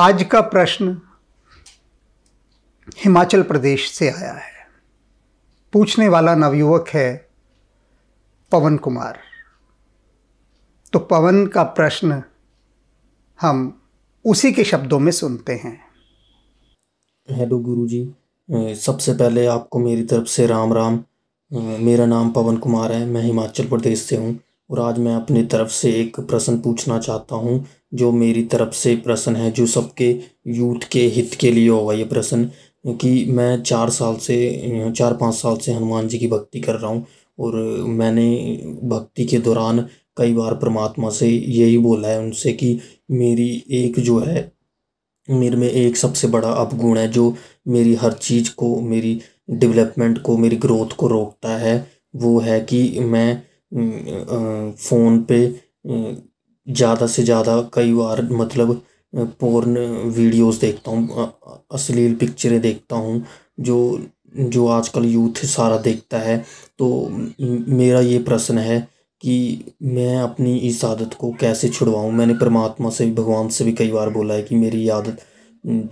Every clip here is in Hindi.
आज का प्रश्न हिमाचल प्रदेश से आया है पूछने वाला नवयुवक है पवन कुमार तो पवन का प्रश्न हम उसी के शब्दों में सुनते हैं हेलो गुरुजी सबसे पहले आपको मेरी तरफ से राम राम मेरा नाम पवन कुमार है मैं हिमाचल प्रदेश से हूँ और आज मैं अपनी तरफ से एक प्रश्न पूछना चाहता हूँ जो मेरी तरफ से प्रश्न है जो सबके यूथ के हित के लिए होगा ये प्रश्न क्योंकि मैं चार साल से चार पाँच साल से हनुमान जी की भक्ति कर रहा हूँ और मैंने भक्ति के दौरान कई बार परमात्मा से यही बोला है उनसे कि मेरी एक जो है मेरे में एक सबसे बड़ा अपगुण है जो मेरी हर चीज़ को मेरी डेवलपमेंट को मेरी ग्रोथ को रोकता है वो है कि मैं फ़ोन पे ज़्यादा से ज़्यादा कई बार मतलब पोर्न वीडियोस देखता हूँ अश्लील पिक्चरें देखता हूँ जो जो आजकल यूथ सारा देखता है तो मेरा ये प्रश्न है कि मैं अपनी इस आदत को कैसे छुड़वाऊँ मैंने परमात्मा से भी भगवान से भी कई बार बोला है कि मेरी आदत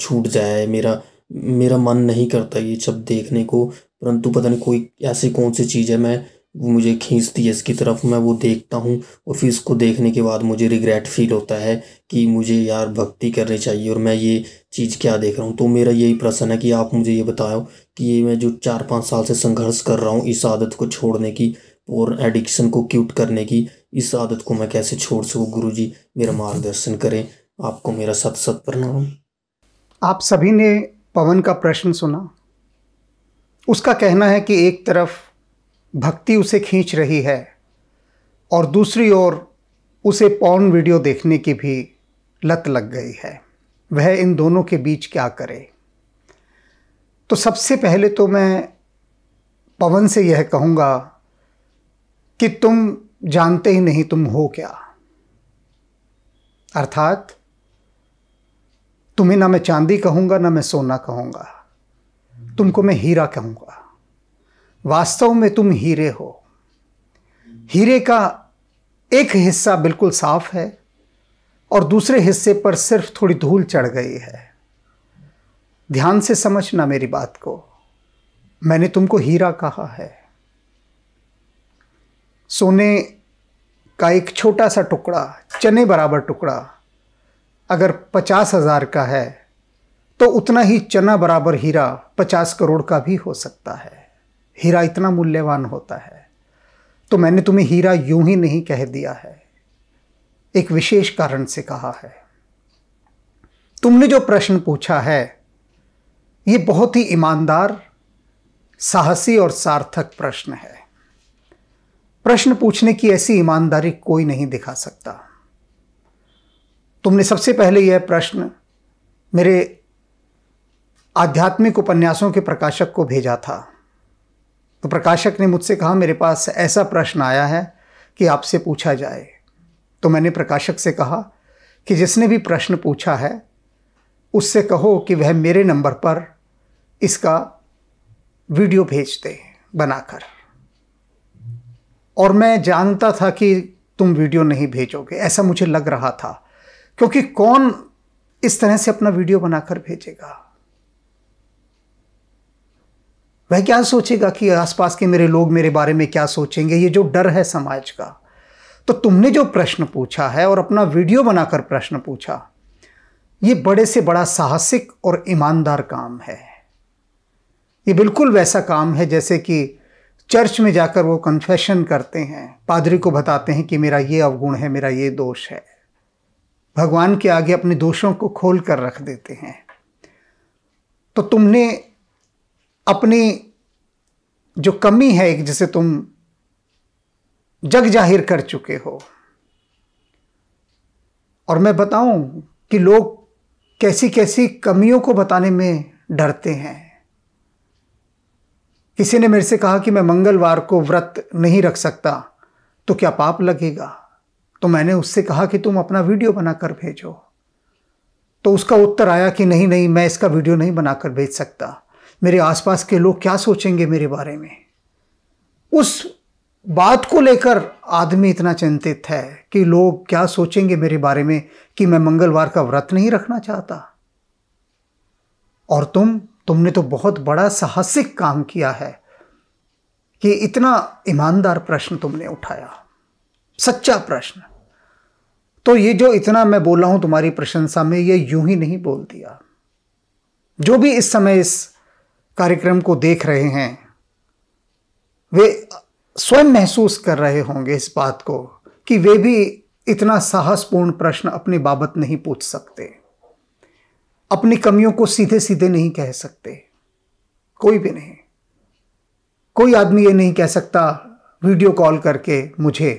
छूट जाए मेरा मेरा मन नहीं करता ये सब देखने को परंतु पता नहीं कोई ऐसी कौन सी चीज़ है मैं मुझे खींचती है इसकी तरफ मैं वो देखता हूँ और फिर इसको देखने के बाद मुझे रिग्रेट फील होता है कि मुझे यार भक्ति करनी चाहिए और मैं ये चीज़ क्या देख रहा हूँ तो मेरा यही प्रश्न है कि आप मुझे ये बताओ कि ये मैं जो चार पाँच साल से संघर्ष कर रहा हूँ इस आदत को छोड़ने की और एडिक्शन को क्यूट करने की इस आदत को मैं कैसे छोड़ सकूँ गुरु जी मेरा मार्गदर्शन करें आपको मेरा सत सत प्रणाम आप सभी ने पवन का प्रश्न सुना उसका कहना है कि एक तरफ भक्ति उसे खींच रही है और दूसरी ओर उसे पॉर्न वीडियो देखने की भी लत लग गई है वह इन दोनों के बीच क्या करे तो सबसे पहले तो मैं पवन से यह कहूँगा कि तुम जानते ही नहीं तुम हो क्या अर्थात तुम्हें ना मैं चांदी कहूँगा ना मैं सोना कहूँगा तुमको मैं हीरा कहूँगा वास्तव में तुम हीरे हो हीरे का एक हिस्सा बिल्कुल साफ है और दूसरे हिस्से पर सिर्फ थोड़ी धूल चढ़ गई है ध्यान से समझना मेरी बात को मैंने तुमको हीरा कहा है सोने का एक छोटा सा टुकड़ा चने बराबर टुकड़ा अगर पचास हज़ार का है तो उतना ही चना बराबर हीरा पचास करोड़ का भी हो सकता है हीरा इतना मूल्यवान होता है तो मैंने तुम्हें हीरा यूं ही नहीं कह दिया है एक विशेष कारण से कहा है तुमने जो प्रश्न पूछा है ये बहुत ही ईमानदार साहसी और सार्थक प्रश्न है प्रश्न पूछने की ऐसी ईमानदारी कोई नहीं दिखा सकता तुमने सबसे पहले यह प्रश्न मेरे आध्यात्मिक उपन्यासों के प्रकाशक को भेजा था तो प्रकाशक ने मुझसे कहा मेरे पास ऐसा प्रश्न आया है कि आपसे पूछा जाए तो मैंने प्रकाशक से कहा कि जिसने भी प्रश्न पूछा है उससे कहो कि वह मेरे नंबर पर इसका वीडियो भेज दे बनाकर और मैं जानता था कि तुम वीडियो नहीं भेजोगे ऐसा मुझे लग रहा था क्योंकि कौन इस तरह से अपना वीडियो बनाकर भेजेगा वह क्या सोचेगा कि आसपास के मेरे लोग मेरे बारे में क्या सोचेंगे ये जो डर है समाज का तो तुमने जो प्रश्न पूछा है और अपना वीडियो बनाकर प्रश्न पूछा ये बड़े से बड़ा साहसिक और ईमानदार काम है ये बिल्कुल वैसा काम है जैसे कि चर्च में जाकर वो कन्फेशन करते हैं पादरी को बताते हैं कि मेरा ये अवगुण है मेरा ये दोष है भगवान के आगे अपने दोषों को खोल कर रख देते हैं तो तुमने अपनी जो कमी है जिसे तुम जग जाहिर कर चुके हो और मैं बताऊं कि लोग कैसी कैसी कमियों को बताने में डरते हैं किसी ने मेरे से कहा कि मैं मंगलवार को व्रत नहीं रख सकता तो क्या पाप लगेगा तो मैंने उससे कहा कि तुम अपना वीडियो बनाकर भेजो तो उसका उत्तर आया कि नहीं नहीं मैं इसका वीडियो नहीं बनाकर भेज सकता मेरे आसपास के लोग क्या सोचेंगे मेरे बारे में उस बात को लेकर आदमी इतना चिंतित है कि लोग क्या सोचेंगे मेरे बारे में कि मैं मंगलवार का व्रत नहीं रखना चाहता और तुम तुमने तो बहुत बड़ा साहसिक काम किया है कि इतना ईमानदार प्रश्न तुमने उठाया सच्चा प्रश्न तो ये जो इतना मैं बोला हूं तुम्हारी प्रशंसा में ये यूं ही नहीं बोल दिया जो भी इस समय इस कार्यक्रम को देख रहे हैं वे स्वयं महसूस कर रहे होंगे इस बात को कि वे भी इतना साहसपूर्ण प्रश्न अपनी बाबत नहीं पूछ सकते अपनी कमियों को सीधे सीधे नहीं कह सकते कोई भी नहीं कोई आदमी ये नहीं कह सकता वीडियो कॉल करके मुझे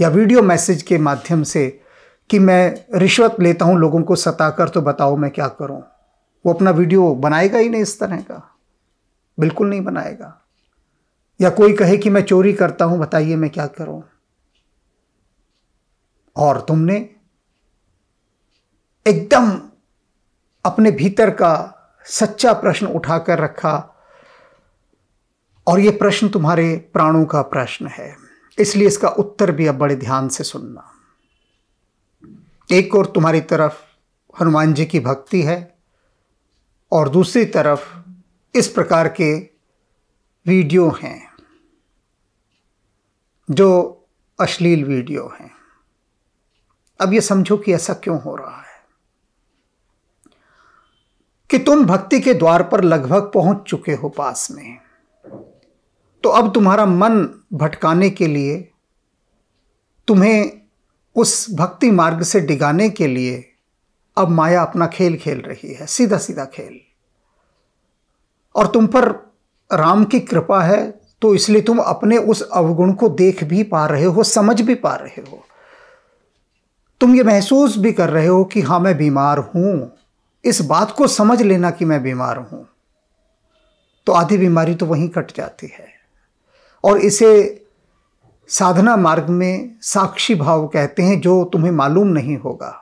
या वीडियो मैसेज के माध्यम से कि मैं रिश्वत लेता हूं लोगों को सताकर तो बताओ मैं क्या करूं वो अपना वीडियो बनाएगा ही नहीं इस तरह का बिल्कुल नहीं बनाएगा या कोई कहे कि मैं चोरी करता हूं बताइए मैं क्या करूं और तुमने एकदम अपने भीतर का सच्चा प्रश्न उठाकर रखा और ये प्रश्न तुम्हारे प्राणों का प्रश्न है इसलिए इसका उत्तर भी अब बड़े ध्यान से सुनना एक और तुम्हारी तरफ हनुमान जी की भक्ति है और दूसरी तरफ इस प्रकार के वीडियो हैं जो अश्लील वीडियो हैं अब ये समझो कि ऐसा क्यों हो रहा है कि तुम भक्ति के द्वार पर लगभग पहुंच चुके हो पास में तो अब तुम्हारा मन भटकाने के लिए तुम्हें उस भक्ति मार्ग से डिगाने के लिए अब माया अपना खेल खेल रही है सीधा सीधा खेल और तुम पर राम की कृपा है तो इसलिए तुम अपने उस अवगुण को देख भी पा रहे हो समझ भी पा रहे हो तुम ये महसूस भी कर रहे हो कि हाँ मैं बीमार हूं इस बात को समझ लेना कि मैं बीमार हूं तो आधी बीमारी तो वहीं कट जाती है और इसे साधना मार्ग में साक्षी भाव कहते हैं जो तुम्हें मालूम नहीं होगा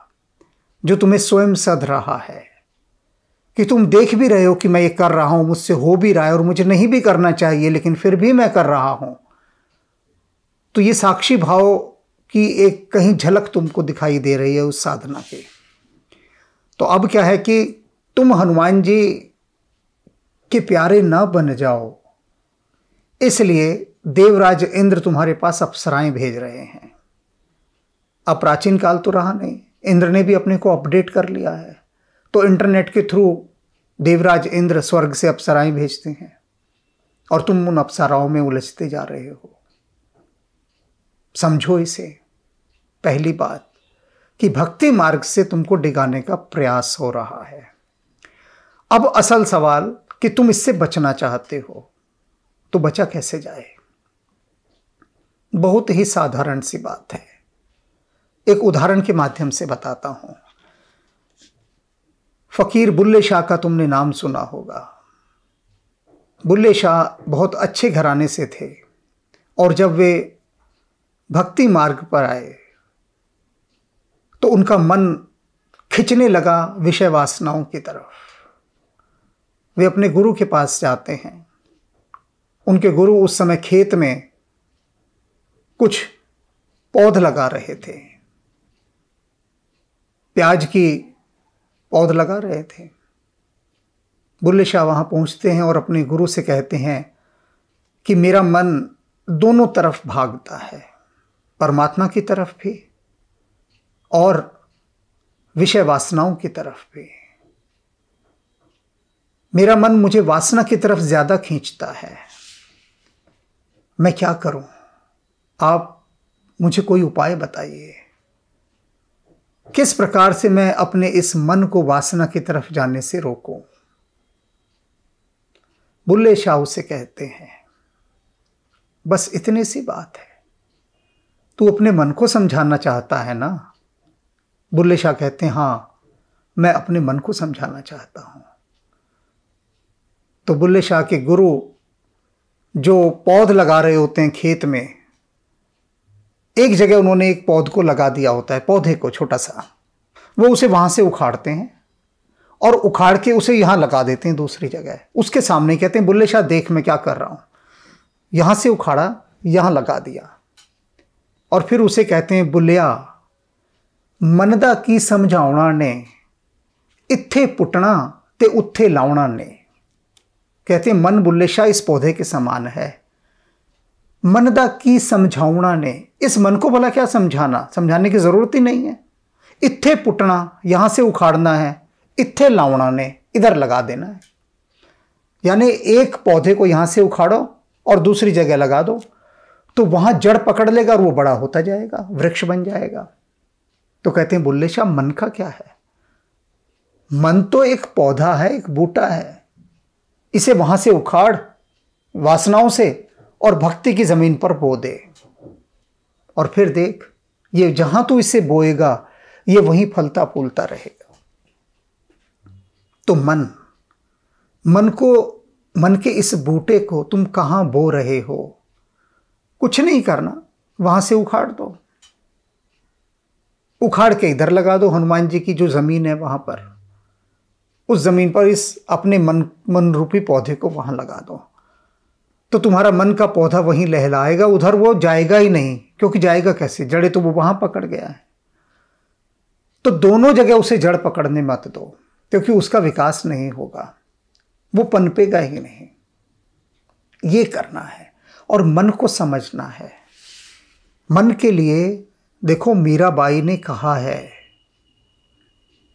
जो तुम्हें स्वयं सध रहा है कि तुम देख भी रहे हो कि मैं ये कर रहा हूं मुझसे हो भी रहा है और मुझे नहीं भी करना चाहिए लेकिन फिर भी मैं कर रहा हूं तो ये साक्षी भाव की एक कहीं झलक तुमको दिखाई दे रही है उस साधना की तो अब क्या है कि तुम हनुमान जी के प्यारे न बन जाओ इसलिए देवराज इंद्र तुम्हारे पास अप्सराएं भेज रहे हैं अब प्राचीन काल तो रहा नहीं इंद्र ने भी अपने को अपडेट कर लिया है तो इंटरनेट के थ्रू देवराज इंद्र स्वर्ग से अप्सराएं भेजते हैं और तुम उन अप्सराओं में उलझते जा रहे हो समझो इसे पहली बात कि भक्ति मार्ग से तुमको डिगाने का प्रयास हो रहा है अब असल सवाल कि तुम इससे बचना चाहते हो तो बचा कैसे जाए बहुत ही साधारण सी बात है एक उदाहरण के माध्यम से बताता हूं फ़कीर बुल्ले शाह का तुमने नाम सुना होगा बुल्ले शाह बहुत अच्छे घराने से थे और जब वे भक्ति मार्ग पर आए तो उनका मन खिंचने लगा विषय वासनाओं की तरफ वे अपने गुरु के पास जाते हैं उनके गुरु उस समय खेत में कुछ पौध लगा रहे थे प्याज की पौध लगा रहे थे बुल्ले शाह वहाँ पहुँचते हैं और अपने गुरु से कहते हैं कि मेरा मन दोनों तरफ भागता है परमात्मा की तरफ भी और विषय वासनाओं की तरफ भी मेरा मन मुझे वासना की तरफ ज़्यादा खींचता है मैं क्या करूं? आप मुझे कोई उपाय बताइए किस प्रकार से मैं अपने इस मन को वासना की तरफ जाने से रोकूं? बुल्ले शाह से कहते हैं बस इतनी सी बात है तू अपने मन को समझाना चाहता है ना बुल्ले शाह कहते हैं हाँ मैं अपने मन को समझाना चाहता हूं तो बुल्ले शाह के गुरु जो पौध लगा रहे होते हैं खेत में एक जगह उन्होंने एक पौध को लगा दिया होता है पौधे को छोटा सा वो उसे वहां से उखाड़ते हैं और उखाड़ के उसे यहां लगा देते हैं दूसरी जगह उसके सामने कहते हैं बुल्ले शाह देख मैं क्या कर रहा हूं यहां से उखाड़ा यहां लगा दिया और फिर उसे कहते हैं बुल्लिया मनदा की ਸਮਝਾਉਣਾ ने ਇੱਥੇ पुटना ਤੇ ਉੱਥੇ ਲਾਉਣਾ ਨੇ ਕਹਤੇ मन बुल्ले शाह इस पौधे के समान है मन का की समझाउणा ने इस मन को भला क्या समझाना समझाने की ज़रूरत ही नहीं है इत्थे पुटना यहाँ से उखाड़ना है इत्थे लाना ने इधर लगा देना है यानी एक पौधे को यहाँ से उखाड़ो और दूसरी जगह लगा दो तो वहाँ जड़ पकड़ लेगा और वो बड़ा होता जाएगा वृक्ष बन जाएगा तो कहते हैं बुल्ले शाह मन का क्या है मन तो एक पौधा है एक बूटा है इसे वहाँ से उखाड़ वासनाओं से और भक्ति की ज़मीन पर बो दे और फिर देख ये जहां तू इसे बोएगा ये वहीं फलता फूलता रहेगा तो मन मन को मन के इस बूटे को तुम कहां बो रहे हो कुछ नहीं करना वहां से उखाड़ दो उखाड़ के इधर लगा दो हनुमान जी की जो ज़मीन है वहां पर उस ज़मीन पर इस अपने मन मन रूपी पौधे को वहां लगा दो तो तुम्हारा मन का पौधा वहीं लहलाएगा उधर वो जाएगा ही नहीं क्योंकि जाएगा कैसे जड़े तो वो वहां पकड़ गया है तो दोनों जगह उसे जड़ पकड़ने मत दो क्योंकि उसका विकास नहीं होगा वो पनपेगा ही नहीं ये करना है और मन को समझना है मन के लिए देखो मीराबाई ने कहा है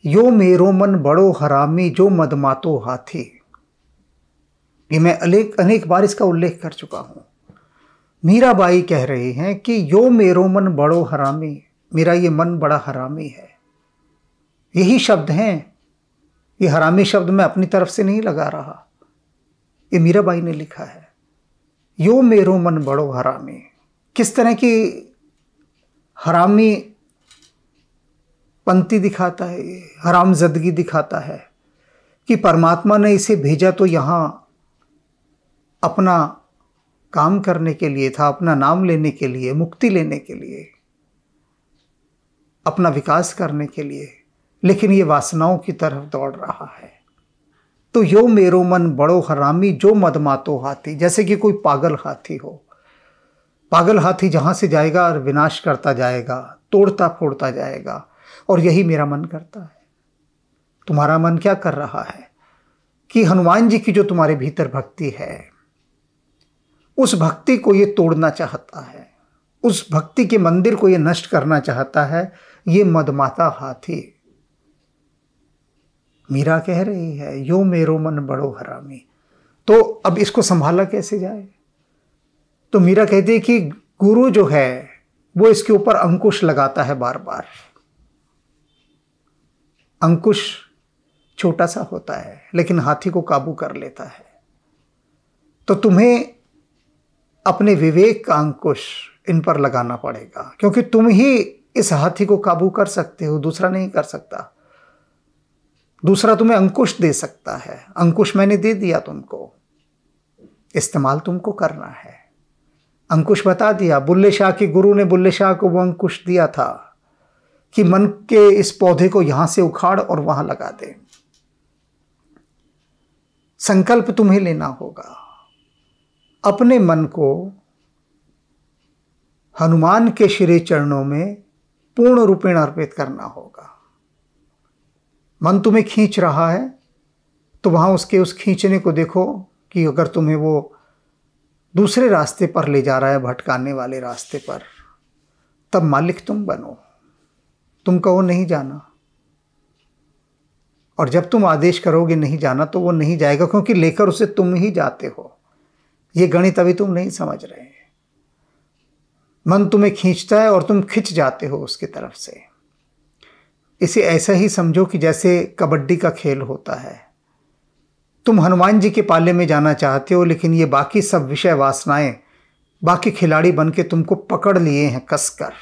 यो मेरो मन बड़ो हरामी जो मदमातो हाथी ये मैं अनेक अनेक बार इसका उल्लेख कर चुका हूँ मीराबाई कह रहे हैं कि यो मेरो मन बड़ो हरामी मेरा ये मन बड़ा हरामी है यही शब्द हैं ये हरामी शब्द मैं अपनी तरफ से नहीं लगा रहा ये मीराबाई ने लिखा है यो मेरो मन बड़ो हरामी किस तरह की हरामी पंक्ति दिखाता है हरामजदगी दिखाता है कि परमात्मा ने इसे भेजा तो यहाँ अपना काम करने के लिए था अपना नाम लेने के लिए मुक्ति लेने के लिए अपना विकास करने के लिए लेकिन ये वासनाओं की तरफ दौड़ रहा है तो यो मेरो मन बड़ो हरामी जो मदमातो हाथी जैसे कि कोई पागल हाथी हो पागल हाथी जहाँ से जाएगा और विनाश करता जाएगा तोड़ता फोड़ता जाएगा और यही मेरा मन करता है तुम्हारा मन क्या कर रहा है कि हनुमान जी की जो तुम्हारे भीतर भक्ति है उस भक्ति को ये तोड़ना चाहता है उस भक्ति के मंदिर को ये नष्ट करना चाहता है ये मदमाता हाथी मीरा कह रही है यो मेरो मन बड़ो हरामी तो अब इसको संभाला कैसे जाए तो मीरा कहती है कि गुरु जो है वो इसके ऊपर अंकुश लगाता है बार बार अंकुश छोटा सा होता है लेकिन हाथी को काबू कर लेता है तो तुम्हें अपने विवेक का अंकुश इन पर लगाना पड़ेगा क्योंकि तुम ही इस हाथी को काबू कर सकते हो दूसरा नहीं कर सकता दूसरा तुम्हें अंकुश दे सकता है अंकुश मैंने दे दिया तुमको इस्तेमाल तुमको करना है अंकुश बता दिया बुल्ले शाह के गुरु ने बुल्ले शाह को वो अंकुश दिया था कि मन के इस पौधे को यहां से उखाड़ और वहां लगा दे संकल्प तुम्हें लेना होगा अपने मन को हनुमान के श्री चरणों में पूर्ण रूपेण अर्पित करना होगा मन तुम्हें खींच रहा है तो वहां उसके उस खींचने को देखो कि अगर तुम्हें वो दूसरे रास्ते पर ले जा रहा है भटकाने वाले रास्ते पर तब मालिक तुम बनो तुम कहो नहीं जाना और जब तुम आदेश करोगे नहीं जाना तो वो नहीं जाएगा क्योंकि लेकर उसे तुम ही जाते हो ये गणित अभी तुम नहीं समझ रहे मन तुम्हें खींचता है और तुम खिंच जाते हो उसकी तरफ से इसे ऐसा ही समझो कि जैसे कबड्डी का खेल होता है तुम हनुमान जी के पाले में जाना चाहते हो लेकिन ये बाकी सब विषय वासनाएं बाकी खिलाड़ी बन के तुमको पकड़ लिए हैं कसकर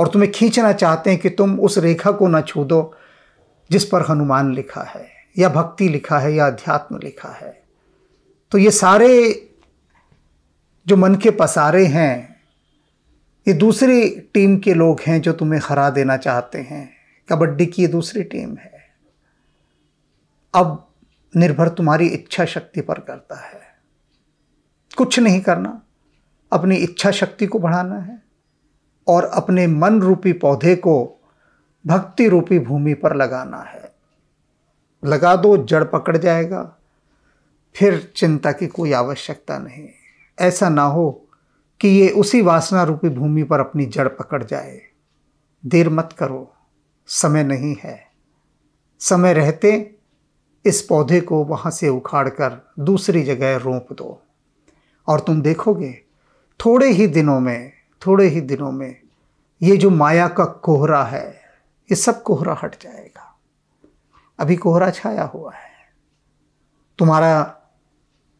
और तुम्हें खींचना चाहते हैं कि तुम उस रेखा को ना छू दो जिस पर हनुमान लिखा है या भक्ति लिखा है या अध्यात्म लिखा है तो ये सारे जो मन के पसारे हैं ये दूसरी टीम के लोग हैं जो तुम्हें हरा देना चाहते हैं कबड्डी की ये दूसरी टीम है अब निर्भर तुम्हारी इच्छा शक्ति पर करता है कुछ नहीं करना अपनी इच्छा शक्ति को बढ़ाना है और अपने मन रूपी पौधे को भक्ति रूपी भूमि पर लगाना है लगा दो जड़ पकड़ जाएगा फिर चिंता की कोई आवश्यकता नहीं ऐसा ना हो कि ये उसी वासना रूपी भूमि पर अपनी जड़ पकड़ जाए देर मत करो समय नहीं है समय रहते इस पौधे को वहाँ से उखाड़ कर दूसरी जगह रोप दो और तुम देखोगे थोड़े ही दिनों में थोड़े ही दिनों में ये जो माया का कोहरा है ये सब कोहरा हट जाएगा अभी कोहरा छाया हुआ है तुम्हारा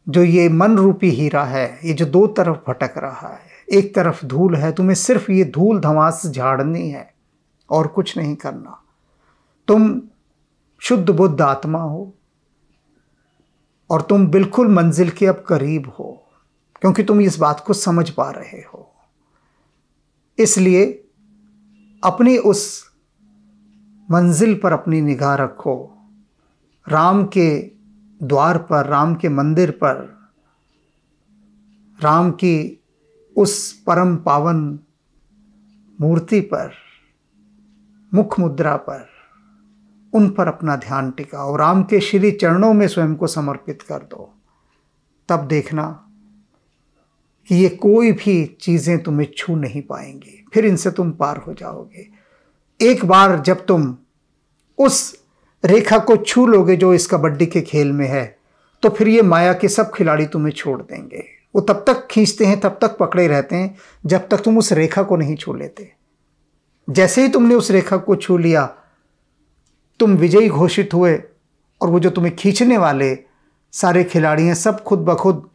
जो ये मन रूपी हीरा है ये जो दो तरफ भटक रहा है एक तरफ धूल है तुम्हें सिर्फ ये धूल धमास झाड़नी है और कुछ नहीं करना तुम शुद्ध बुद्ध आत्मा हो और तुम बिल्कुल मंजिल के अब करीब हो क्योंकि तुम इस बात को समझ पा रहे हो इसलिए अपनी उस मंजिल पर अपनी निगाह रखो राम के द्वार पर राम के मंदिर पर राम की उस परम पावन मूर्ति पर मुख मुद्रा पर उन पर अपना ध्यान टिकाओ राम के श्री चरणों में स्वयं को समर्पित कर दो तब देखना कि ये कोई भी चीज़ें तुम्हें छू नहीं पाएंगी फिर इनसे तुम पार हो जाओगे एक बार जब तुम उस रेखा को छू लोगे जो इस कबड्डी के खेल में है तो फिर ये माया के सब खिलाड़ी तुम्हें छोड़ देंगे वो तब तक खींचते हैं तब तक पकड़े रहते हैं जब तक तुम उस रेखा को नहीं छू लेते जैसे ही तुमने उस रेखा को छू लिया तुम विजयी घोषित हुए और वो जो तुम्हें खींचने वाले सारे खिलाड़ी हैं सब खुद ब खुद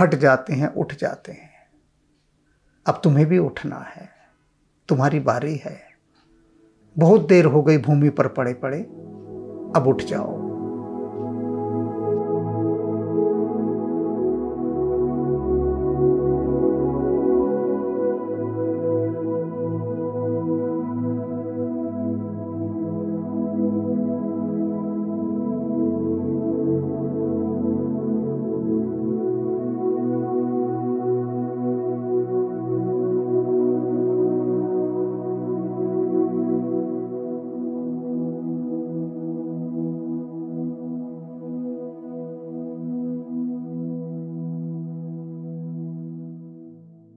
हट जाते हैं उठ जाते हैं अब तुम्हें भी उठना है तुम्हारी बारी है बहुत देर हो गई भूमि पर पड़े पड़े अब उठ जाओ